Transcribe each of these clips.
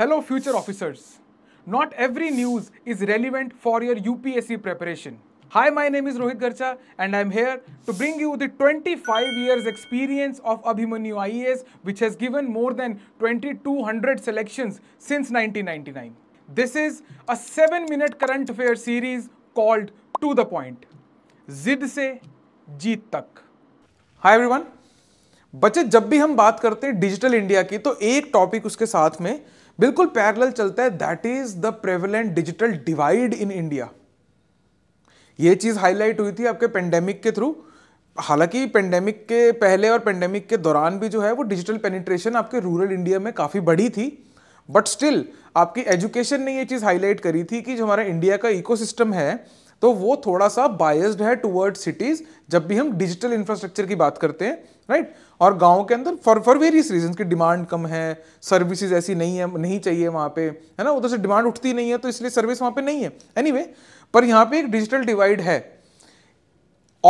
Hello future officers not every news is relevant for your UPSC preparation hi my name is Rohit Garcha and I am here to bring you the twenty five years experience of Abhimanyu I S which has given more than twenty two hundred selection since nineteen ninety nine this is a seven minute current affair series called to the point जिद से जीत तक high every one बच्चे जब भी हम बात करते हैं डिजिटल इंडिया की तो एक टॉपिक उसके साथ में बिल्कुल पैरेलल चलता है that is the prevalent digital divide in India ये चीज हाईलाइट हुई थी आपके पेंडेमिक के थ्रू हालांकि पेंडेमिक के पहले और पेंडेमिक के दौरान भी जो है वो डिजिटल पेनिट्रेशन आपके रूरल इंडिया में काफ़ी बढ़ी थी बट स्टिल आपकी एजुकेशन ने ये चीज़ हाईलाइट करी थी कि जो हमारा इंडिया का इकोसिस्टम है तो वो थोड़ा सा बायस्ड है टुवर्ड सिटीज़ जब भी हम डिजिटल इंफ्रास्ट्रक्चर की बात करते हैं राइट right? और गाँव के अंदर फॉर फॉर वेरियस रीजन की डिमांड कम है सर्विसेज ऐसी नहीं है नहीं चाहिए वहाँ पे है ना उधर से डिमांड उठती नहीं है तो इसलिए सर्विस वहाँ पे नहीं है एनी anyway, पर यहाँ पे एक डिजिटल डिवाइड है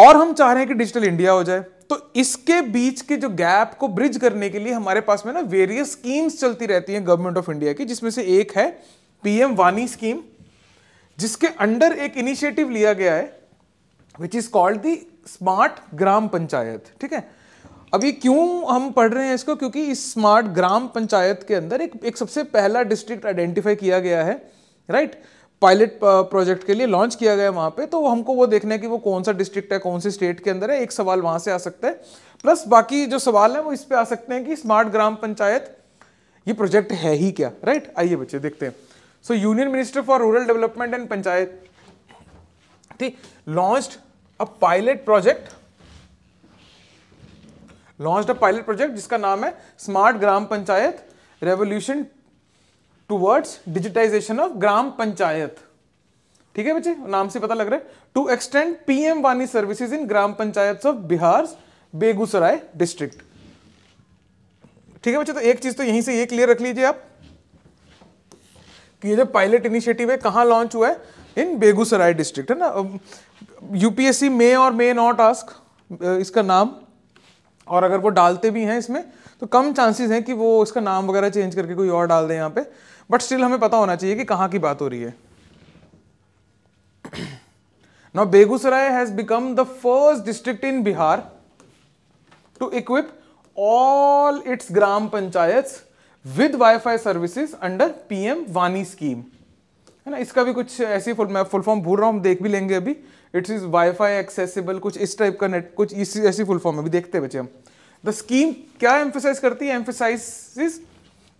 और हम चाह रहे हैं कि डिजिटल इंडिया हो जाए तो इसके बीच के जो गैप को ब्रिज करने के लिए हमारे पास में ना वेरियस स्कीम्स चलती रहती हैं गवर्नमेंट ऑफ इंडिया की जिसमें से एक है पीएम वानी स्कीम जिसके अंडर एक इनिशिएटिव लिया गया है which is called the smart gram panchayat ठीक है अब ये क्यों हम पढ़ रहे हैं इसको क्योंकि इस स्मार्ट ग्राम पंचायत के अंदर एक एक सबसे पहला डिस्ट्रिक्ट आइडेंटिफाई किया गया है राइट पायलट प्रोजेक्ट के लिए लॉन्च किया गया वहां पे तो हमको वो देखना है कि वो कौन सा डिस्ट्रिक्ट है कौन से स्टेट के अंदर है एक सवाल वहां से आ सकता है प्लस बाकी जो सवाल है वो इस पर आ सकते हैं कि स्मार्ट ग्राम पंचायत ये प्रोजेक्ट है ही क्या राइट आइए बच्चे देखते हैं so union minister for rural development and panchayat ठीक launch a pilot project launch a pilot project जिसका नाम है smart gram panchayat revolution towards digitisation of gram panchayat ठीक है बच्चे नाम से पता लग रहा है टू एक्सटेंड पीएम वानी services in gram panchayat of Bihar Begusarai district ठीक है बच्चे तो एक चीज तो यहीं से ये क्लियर रख लीजिए आप कि ये जो पायलट इनिशिएटिव है कहां लॉन्च हुआ है इन बेगूसराय डिस्ट्रिक्ट है ना यूपीएससी मे और मे नॉट आस्क इसका नाम और अगर वो डालते भी हैं इसमें तो कम चांसेस हैं कि वो इसका नाम वगैरह चेंज करके कोई और डाल दें यहाँ पे बट स्टिल हमें पता होना चाहिए कि कहाँ की बात हो रही है now Begusarai has become the first district in Bihar to equip all its gram panchayat with wifi services under P M वानी स्कीम है ना इसका भी कुछ ऐसी फुल मैं फुल फॉर्म भूल रहा हूँ देख भी लेंगे अभी इट्स इज वाईफाई एक्सेसिबल कुछ इस टाइप का नेट कुछ इस ऐसी फुल फॉर्म अभी देखते बच्चे हम द स्कीम क्या एम्फोसाइज करती है emphasise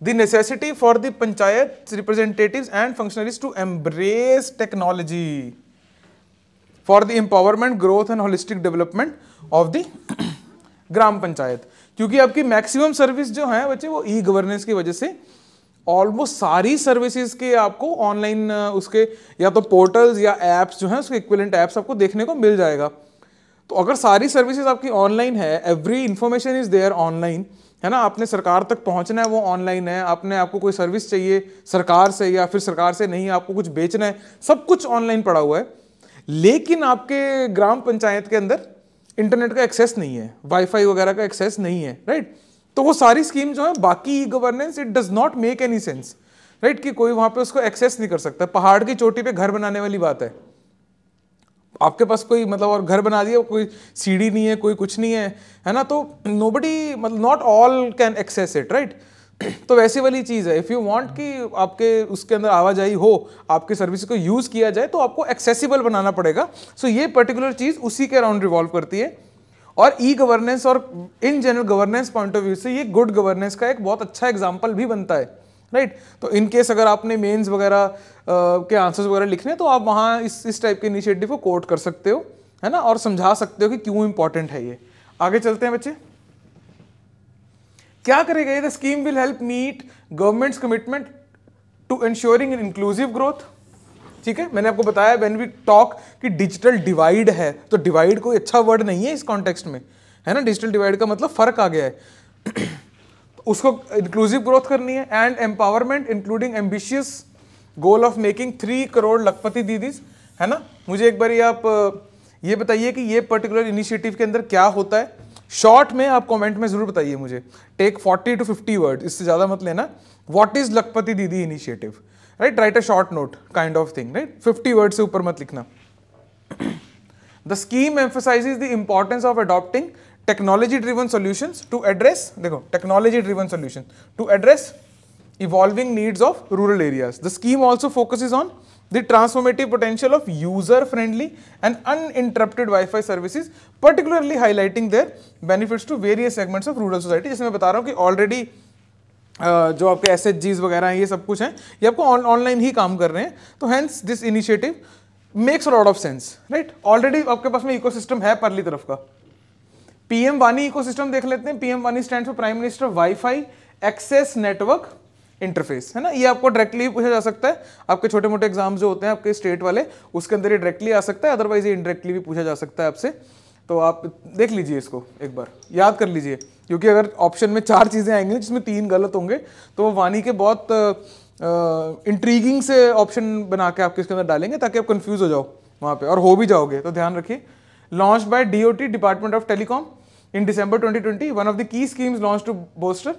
the necessity for the panchayat representative and functionaries to embrace technology for the empowerment growth and holistic development of the gram panchayat क्योंकि आपकी मैक्सिमम सर्विस जो है बच्चे वो ई गवर्नेंस की वजह से ऑलमोस्ट सारी सर्विसेज के आपको ऑनलाइन उसके या तो पोर्टल्स या एप्स जो हैं उसके इक्विलेंट एप्स आपको देखने को मिल जाएगा तो अगर सारी सर्विसेज आपकी ऑनलाइन है every information is there online है ना आपने सरकार तक पहुंचना है वो ऑनलाइन है आपने आपको कोई सर्विस चाहिए सरकार से या फिर सरकार से नहीं आपको कुछ बेचना है सब कुछ ऑनलाइन पड़ा हुआ है लेकिन आपके ग्राम पंचायत के अंदर इंटरनेट का एक्सेस नहीं है वाईफाई वगैरह का एक्सेस नहीं है राइट तो वो सारी स्कीम जो है बाकी e governance it does not make any sense right कि कोई वहां पे उसको एक्सेस नहीं कर सकता पहाड़ की चोटी पे घर बनाने वाली बात है आपके पास कोई मतलब और घर बना दिया कोई सीढ़ी नहीं है कोई कुछ नहीं है है ना तो नो मतलब not all can access it right तो वैसी वाली चीज़ है इफ़ यू वांट कि आपके उसके अंदर आवाजाही हो आपके सर्विस को यूज़ किया जाए तो आपको एक्सेसिबल बनाना पड़ेगा सो so ये पर्टिकुलर चीज़ उसी के अराउंड रिवॉल्व करती है और ई e गवर्नेंस और in general governance point of view से ये गुड गवर्नेंस का एक बहुत अच्छा एग्जाम्पल भी बनता है राइट right? तो इन केस अगर आपने मेंस वगैरह के आंसर्स वगैरह लिखने तो आप वहाँ इस इस टाइप के इनिशिएटिव को कोट कर सकते हो है ना और समझा सकते हो कि क्यों इंपॉर्टेंट है ये आगे चलते हैं बच्चे क्या करेगा ये the scheme will help meet government's commitment to ensuring inclusive growth ठीक है मैंने आपको बताया वेन वी टॉक कि डिजिटल डिवाइड है तो डिवाइड कोई अच्छा वर्ड नहीं है इस कॉन्टेक्स्ट में है ना डिजिटल डिवाइड का मतलब फर्क आ गया है तो उसको इंक्लूसिव ग्रोथ करनी है and empowerment including ambitious goal of making three crore Lakhpati Didis है ना मुझे एक बार ये आप ये बताइए कि ये पर्टिकुलर इनिशिएटिव के अंदर क्या होता है शॉर्ट में आप कमेंट में जरूर बताइए मुझे टेक 40 टू 50 वर्ड इससे ज़्यादा मत लेना what is Lakhpati Didi initiative right right a short note kind of thing right fifty word से ऊपर मत लिखना the scheme emphasizes the importance of adopting technology driven solutions to address देखो technology driven solution to address evolving needs of rural areas. The scheme also focuses on the transformative potential of user-friendly and uninterrupted Wi-Fi services, particularly highlighting their benefits to various segments of rural society. जैसे मैं बता रहा हूँ कि already जो आपके S H जीज वगैरह हैं ये सब कुछ हैं ये आपको ऑनलाइन ही काम कर रहे हैं तो hence this initiative makes lot of sense right already आपके पास में इकोसिस्टम है परली तरफ का पीएम वानी इको देख लेते हैं पीएम वानी stand for prime minister wifi access network interface है ना ये आपको डायरेक्टली पूछा जा सकता है आपके छोटे मोटे एग्जाम जो होते हैं आपके स्टेट वाले उसके अंदर ये डायरेक्टली आ सकता है अदरवाइज ये इनडायरेक्टली भी पूछा जा सकता है आपसे तो आप देख लीजिए इसको एक बार याद कर लीजिए क्योंकि अगर ऑप्शन में चार चीज़ें आएंगी जिसमें तीन गलत होंगे तो वो वानी के बहुत इंट्रीगिंग से ऑप्शन बना के आपके इसके अंदर डालेंगे ताकि आप कन्फ्यूज हो जाओ वहाँ पर और हो भी जाओगे तो ध्यान रखिए launch by D O T department of telecom in December twenty one of the key schemes launch to booster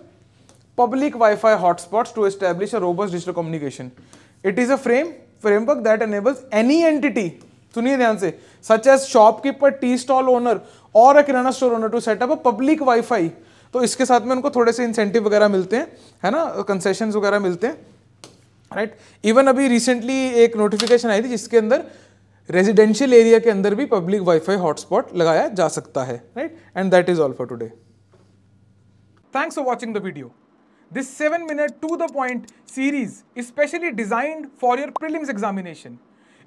public wifi hotspots to establish a robust digital communication it is a frame framework that enables any entity सुनिए ध्यान से such as shopkeeper tea stall owner और a kirana store owner to set up a public wifi तो इसके साथ में उनको थोड़े से इंसेंटिव वगैरह मिलते हैं है ना कंसेशन वगैरह मिलते हैं राइट right? इवन अभी रिसेंटली एक नोटिफिकेशन आई थी जिसके अंदर रेजिडेंशियल एरिया के अंदर भी पब्लिक वाईफाई हॉटस्पॉट लगाया जा सकता है right and that is all for today thanks for watching the video this seven minute to the point series specially designed for your prelims examination